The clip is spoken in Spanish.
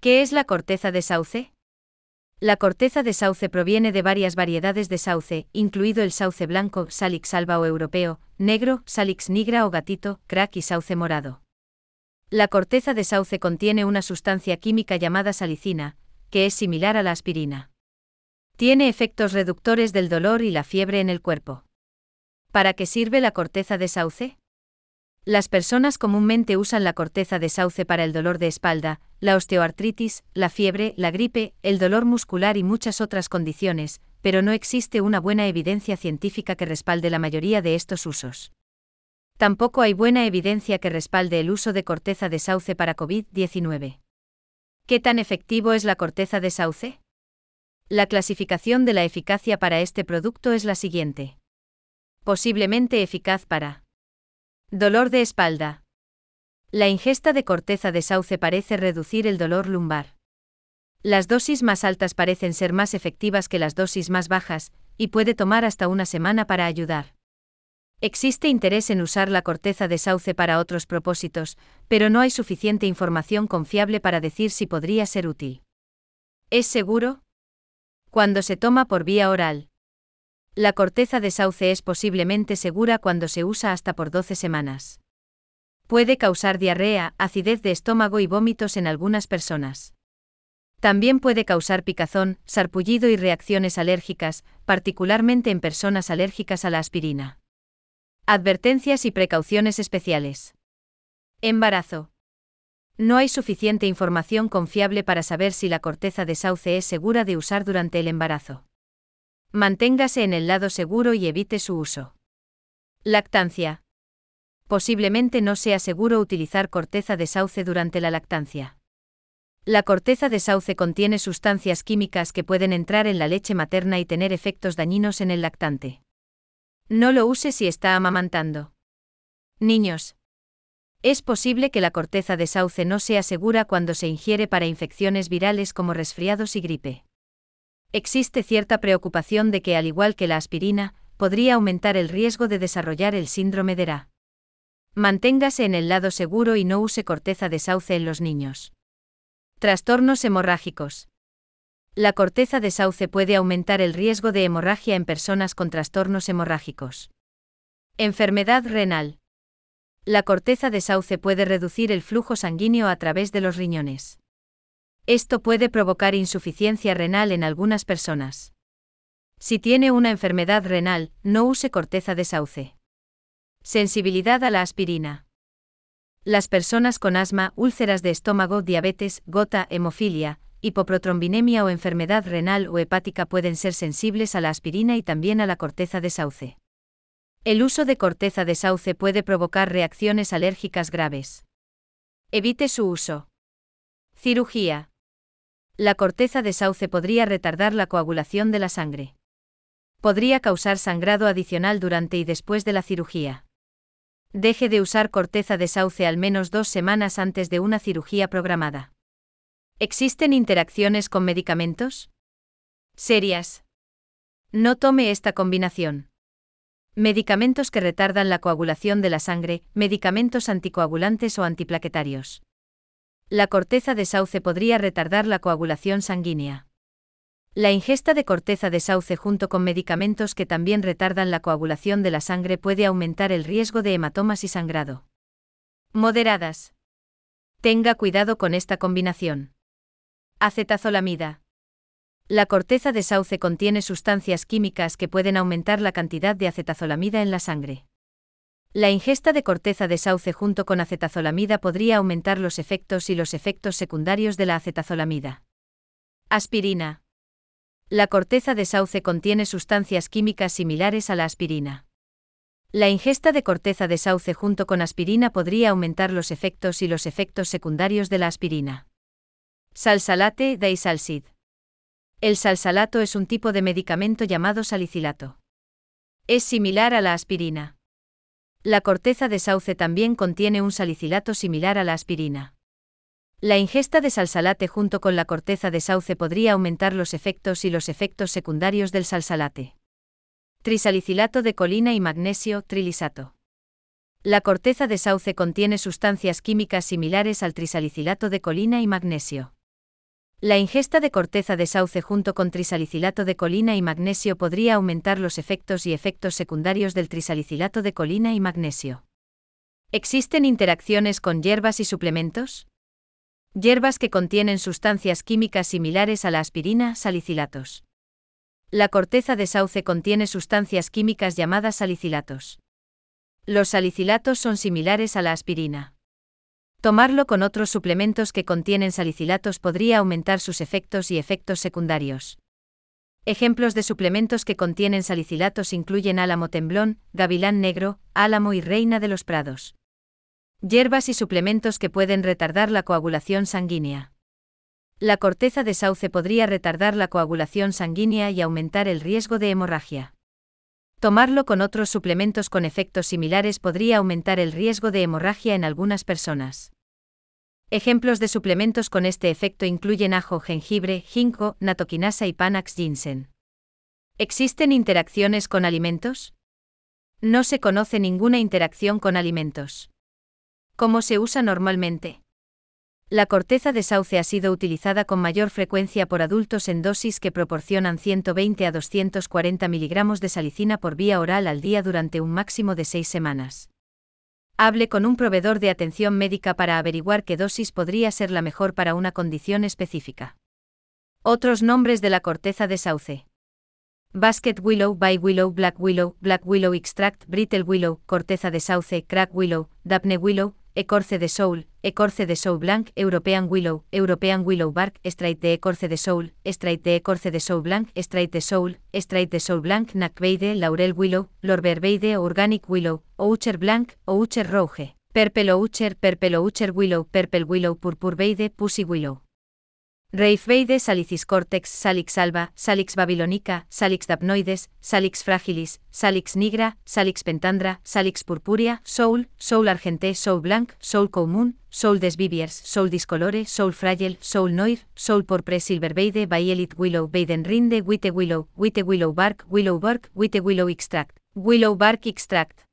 ¿Qué es la corteza de sauce? La corteza de sauce proviene de varias variedades de sauce, incluido el sauce blanco, Salix alba o europeo, negro, Salix nigra o gatito, crack y sauce morado. La corteza de sauce contiene una sustancia química llamada salicina, que es similar a la aspirina. Tiene efectos reductores del dolor y la fiebre en el cuerpo. ¿Para qué sirve la corteza de sauce? Las personas comúnmente usan la corteza de sauce para el dolor de espalda, la osteoartritis, la fiebre, la gripe, el dolor muscular y muchas otras condiciones, pero no existe una buena evidencia científica que respalde la mayoría de estos usos. Tampoco hay buena evidencia que respalde el uso de corteza de sauce para COVID-19. ¿Qué tan efectivo es la corteza de sauce? La clasificación de la eficacia para este producto es la siguiente. Posiblemente eficaz para Dolor de espalda. La ingesta de corteza de sauce parece reducir el dolor lumbar. Las dosis más altas parecen ser más efectivas que las dosis más bajas, y puede tomar hasta una semana para ayudar. Existe interés en usar la corteza de sauce para otros propósitos, pero no hay suficiente información confiable para decir si podría ser útil. ¿Es seguro? Cuando se toma por vía oral, la corteza de sauce es posiblemente segura cuando se usa hasta por 12 semanas. Puede causar diarrea, acidez de estómago y vómitos en algunas personas. También puede causar picazón, sarpullido y reacciones alérgicas, particularmente en personas alérgicas a la aspirina. Advertencias y precauciones especiales. Embarazo. No hay suficiente información confiable para saber si la corteza de sauce es segura de usar durante el embarazo. Manténgase en el lado seguro y evite su uso. Lactancia. Posiblemente no sea seguro utilizar corteza de sauce durante la lactancia. La corteza de sauce contiene sustancias químicas que pueden entrar en la leche materna y tener efectos dañinos en el lactante. No lo use si está amamantando. Niños. Es posible que la corteza de sauce no sea segura cuando se ingiere para infecciones virales como resfriados y gripe. Existe cierta preocupación de que, al igual que la aspirina, podría aumentar el riesgo de desarrollar el síndrome de RA. Manténgase en el lado seguro y no use corteza de sauce en los niños. Trastornos hemorrágicos. La corteza de sauce puede aumentar el riesgo de hemorragia en personas con trastornos hemorrágicos. Enfermedad renal. La corteza de sauce puede reducir el flujo sanguíneo a través de los riñones. Esto puede provocar insuficiencia renal en algunas personas. Si tiene una enfermedad renal, no use corteza de sauce. Sensibilidad a la aspirina. Las personas con asma, úlceras de estómago, diabetes, gota, hemofilia, hipoprotrombinemia o enfermedad renal o hepática pueden ser sensibles a la aspirina y también a la corteza de sauce. El uso de corteza de sauce puede provocar reacciones alérgicas graves. Evite su uso. Cirugía la corteza de sauce podría retardar la coagulación de la sangre. Podría causar sangrado adicional durante y después de la cirugía. Deje de usar corteza de sauce al menos dos semanas antes de una cirugía programada. ¿Existen interacciones con medicamentos? Serias. No tome esta combinación. Medicamentos que retardan la coagulación de la sangre, medicamentos anticoagulantes o antiplaquetarios. La corteza de sauce podría retardar la coagulación sanguínea. La ingesta de corteza de sauce junto con medicamentos que también retardan la coagulación de la sangre puede aumentar el riesgo de hematomas y sangrado. Moderadas. Tenga cuidado con esta combinación. Acetazolamida. La corteza de sauce contiene sustancias químicas que pueden aumentar la cantidad de acetazolamida en la sangre. La ingesta de corteza de sauce junto con acetazolamida podría aumentar los efectos y los efectos secundarios de la acetazolamida. Aspirina. La corteza de sauce contiene sustancias químicas similares a la aspirina. La ingesta de corteza de sauce junto con aspirina podría aumentar los efectos y los efectos secundarios de la aspirina. Salsalate de isalsid. El salsalato es un tipo de medicamento llamado salicilato. Es similar a la aspirina. La corteza de sauce también contiene un salicilato similar a la aspirina. La ingesta de salsalate junto con la corteza de sauce podría aumentar los efectos y los efectos secundarios del salsalate. Trisalicilato de colina y magnesio trilisato. La corteza de sauce contiene sustancias químicas similares al trisalicilato de colina y magnesio. La ingesta de corteza de sauce junto con trisalicilato de colina y magnesio podría aumentar los efectos y efectos secundarios del trisalicilato de colina y magnesio. ¿Existen interacciones con hierbas y suplementos? Hierbas que contienen sustancias químicas similares a la aspirina, salicilatos. La corteza de sauce contiene sustancias químicas llamadas salicilatos. Los salicilatos son similares a la aspirina. Tomarlo con otros suplementos que contienen salicilatos podría aumentar sus efectos y efectos secundarios. Ejemplos de suplementos que contienen salicilatos incluyen álamo temblón, gavilán negro, álamo y reina de los prados. Hierbas y suplementos que pueden retardar la coagulación sanguínea. La corteza de sauce podría retardar la coagulación sanguínea y aumentar el riesgo de hemorragia. Tomarlo con otros suplementos con efectos similares podría aumentar el riesgo de hemorragia en algunas personas. Ejemplos de suplementos con este efecto incluyen ajo, jengibre, ginkgo, natokinasa y panax ginseng. ¿Existen interacciones con alimentos? No se conoce ninguna interacción con alimentos. ¿Cómo se usa normalmente? La corteza de sauce ha sido utilizada con mayor frecuencia por adultos en dosis que proporcionan 120 a 240 miligramos de salicina por vía oral al día durante un máximo de seis semanas. Hable con un proveedor de atención médica para averiguar qué dosis podría ser la mejor para una condición específica. Otros nombres de la corteza de sauce. Basket Willow, Bay Willow, Black Willow, Black Willow Extract, Brittle Willow, Corteza de Sauce, Crack Willow, Daphne Willow, Ecorce de Soul, Ecorce de Soul Blanc, European Willow, European Willow Bark, Straight de Ecorce de Soul, Straight de Ecorce de Soul Blanc, Straight de Soul, Straight de Soul Blanc, Nacbeide, Laurel Willow, Lorberbeide, Organic Willow, Oucher Blanc, Oucher Rouge, Purple Oucher, Purple Oucher Willow, Purple Willow, Purpurbeide, Pussy Willow. Reif veide Salix cortex, Salix alba, Salix babilonica, Salix dapnoides, Salix fragilis, Salix nigra, Salix pentandra, Salix purpurea, Soul, Soul argenté, Soul blanc, Soul común, Soul Desviviers, Soul discolore, Soul fragile, Soul noir, Soul porpre silverbeide, Baielit willow, Rinde Witte willow, Witte willow bark, Willow bark, Witte willow extract, Willow bark extract.